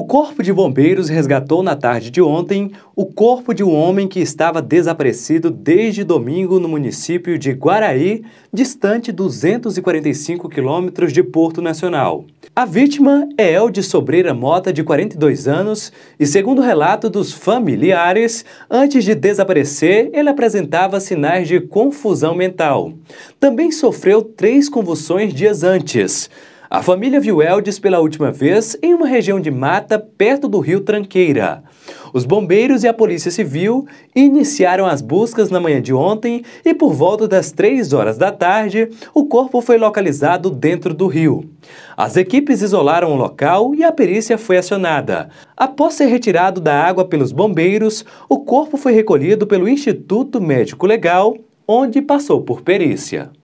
O Corpo de Bombeiros resgatou na tarde de ontem o corpo de um homem que estava desaparecido desde domingo no município de Guaraí, distante 245 quilômetros de Porto Nacional. A vítima é Elde Sobreira Mota, de 42 anos, e segundo relato dos familiares, antes de desaparecer, ele apresentava sinais de confusão mental. Também sofreu três convulsões dias antes. A família viu Eldes pela última vez em uma região de mata perto do rio Tranqueira. Os bombeiros e a polícia civil iniciaram as buscas na manhã de ontem e por volta das 3 horas da tarde, o corpo foi localizado dentro do rio. As equipes isolaram o local e a perícia foi acionada. Após ser retirado da água pelos bombeiros, o corpo foi recolhido pelo Instituto Médico Legal, onde passou por perícia.